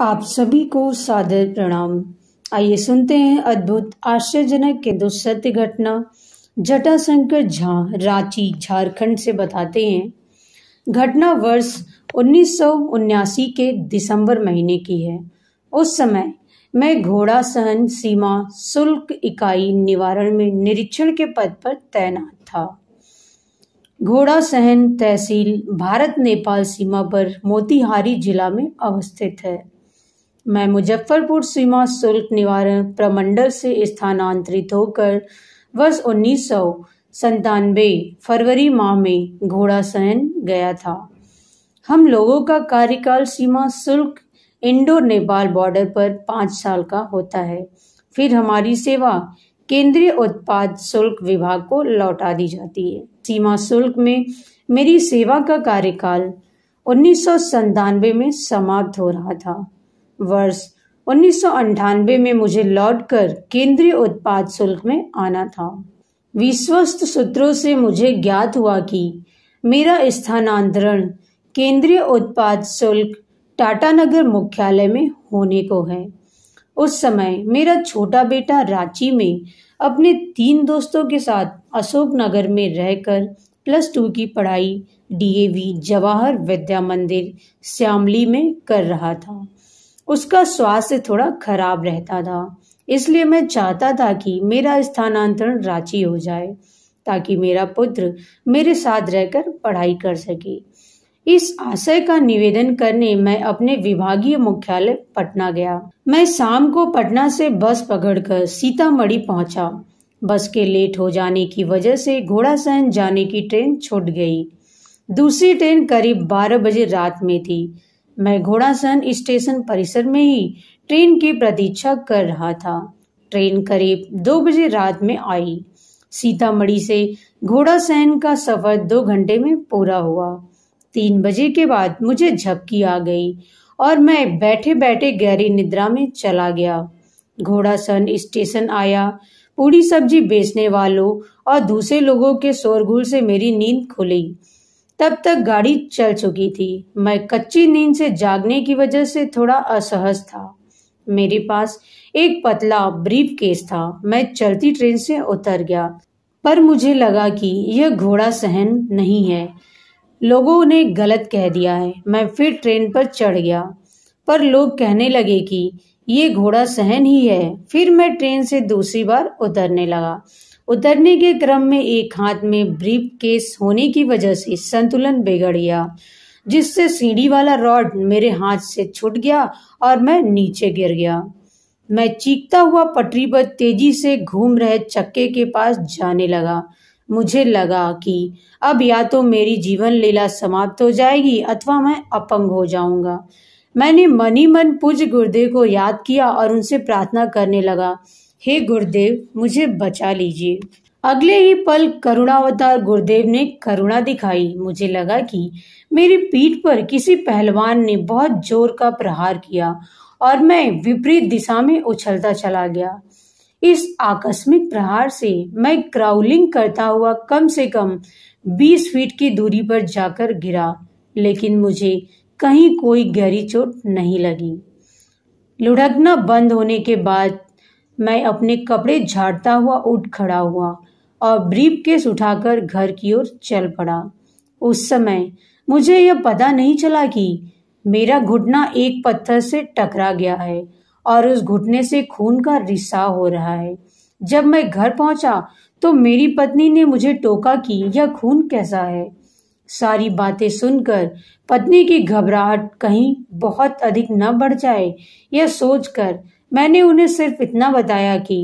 आप सभी को सादर प्रणाम आइए सुनते हैं अद्भुत आश्चर्यजनक किंतु सत्य घटना जटाशंकर झा रांची झारखंड से बताते हैं घटना वर्ष उन्नीस के दिसंबर महीने की है उस समय मैं घोड़ा सहन सीमा शुल्क इकाई निवारण में निरीक्षण के पद पर तैनात था घोड़ा सहन तहसील भारत नेपाल सीमा पर मोतिहारी जिला में अवस्थित है मैं मुजफ्फरपुर सीमा शुल्क निवारण प्रमंडल से स्थानांतरित होकर वर्ष उन्नीस सौ संतानवे फरवरी माह में सहन गया था हम लोगों का कार्यकाल सीमा शुल्क इंडो नेपाल बॉर्डर पर पाँच साल का होता है फिर हमारी सेवा केंद्रीय उत्पाद शुल्क विभाग को लौटा दी जाती है सीमा शुल्क में मेरी सेवा का कार्यकाल उन्नीस में समाप्त हो रहा था वर्ष उन्नीस में मुझे लौटकर केंद्रीय उत्पाद शुल्क में आना था विश्वस्त सूत्रों से मुझे ज्ञात हुआ कि मेरा स्थानांतरण केंद्रीय उत्पाद शुल्क टाटानगर मुख्यालय में होने को है उस समय मेरा छोटा बेटा रांची में अपने तीन दोस्तों के साथ अशोकनगर में रहकर प्लस टू की पढ़ाई डीएवी जवाहर विद्या मंदिर श्यामली में कर रहा था उसका स्वास्थ्य थोड़ा खराब रहता था इसलिए मैं चाहता था कि मेरा स्थानांतरण रांची हो जाए ताकि मेरा पुत्र मेरे साथ रहकर पढ़ाई कर सके इस आशय का निवेदन करने मैं अपने विभागीय मुख्यालय पटना गया मैं शाम को पटना से बस पकड़कर सीतामढ़ी पहुंचा बस के लेट हो जाने की वजह से घोड़ा सहन जाने की ट्रेन छूट गई दूसरी ट्रेन करीब 12 बजे रात में थी मैं घोड़ासन स्टेशन परिसर में ही ट्रेन की प्रतीक्षा कर रहा था ट्रेन करीब दो बजे रात में आई सीतामढ़ी से घोड़ासन का सफर दो घंटे में पूरा हुआ तीन बजे के बाद मुझे झपकी आ गई और मैं बैठे बैठे गहरी निद्रा में चला गया घोड़ासन स्टेशन आया पूरी सब्जी बेचने वालों और दूसरे लोगों के शोरगुल से मेरी नींद खुली तब तक गाड़ी चल चुकी थी मैं कच्ची नींद से जागने की वजह से थोड़ा असहज था मेरे पास एक पतला ब्रीफ केस था मैं चलती ट्रेन से उतर गया पर मुझे लगा कि यह घोड़ा सहन नहीं है लोगों ने गलत कह दिया है मैं फिर ट्रेन पर चढ़ गया पर लोग कहने लगे कि ये घोड़ा सहन ही है फिर मैं ट्रेन से दूसरी बार उतरने लगा उतरने के क्रम में एक हाथ में ब्रीफ केस होने की वजह से संतुलन बिगड़ गया जिससे सीढ़ी वाला रॉड मेरे हाथ से छूट गया और मैं नीचे गिर गया मैं चीखता हुआ पटरी पर तेजी से घूम रहे चक्के के पास जाने लगा मुझे लगा कि अब या तो मेरी जीवन लीला समाप्त हो जाएगी अथवा मैं अपंग हो जाऊंगा मैंने मनी मन पुज गुरुदेव को याद किया और उनसे प्रार्थना करने लगा हे गुरुदेव मुझे बचा लीजिए अगले ही पल करुणावतार गुरुदेव ने करुणा दिखाई मुझे लगा कि मेरी पीठ पर किसी पहलवान ने बहुत जोर का प्रहार किया और मैं विपरीत दिशा में उछलता चला गया इस आकस्मिक प्रहार से मैं क्राउलिंग करता हुआ कम से कम 20 फीट की दूरी पर जाकर गिरा लेकिन मुझे कहीं कोई गहरी चोट नहीं लगी लुढ़कना बंद होने के बाद मैं अपने कपड़े झाड़ता हुआ उठ खड़ा हुआ और ब्रीफ केस उठाकर घर की ओर चल पड़ा उस समय मुझे यह पता नहीं चला कि मेरा घुटना एक पत्थर से टकरा गया है और उस घुटने से खून का रिसाव हो रहा है जब मैं घर पहुंचा तो मेरी पत्नी ने मुझे टोका कि यह खून कैसा है सारी बातें सुनकर पत्नी की घबराहट कहीं बहुत अधिक न बढ़ जाए यह सोचकर मैंने उन्हें सिर्फ इतना बताया कि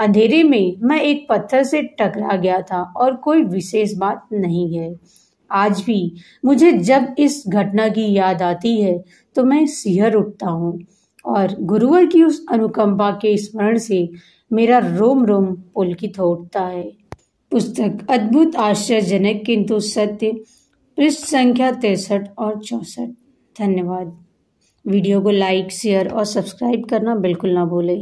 अंधेरे में मैं एक पत्थर से टकरा गया था और कोई विशेष बात नहीं है आज भी मुझे जब इस घटना की याद आती है तो मैं सिहर उठता हूँ और गुरुवर की उस अनुकंपा के स्मरण से मेरा रोम रोम पुलकित हो उठता है पुस्तक अद्भुत आश्चर्यजनक किंतु सत्य पृष्ठ संख्या तिरसठ और चौसठ धन्यवाद वीडियो को लाइक शेयर और सब्सक्राइब करना बिल्कुल ना भूलें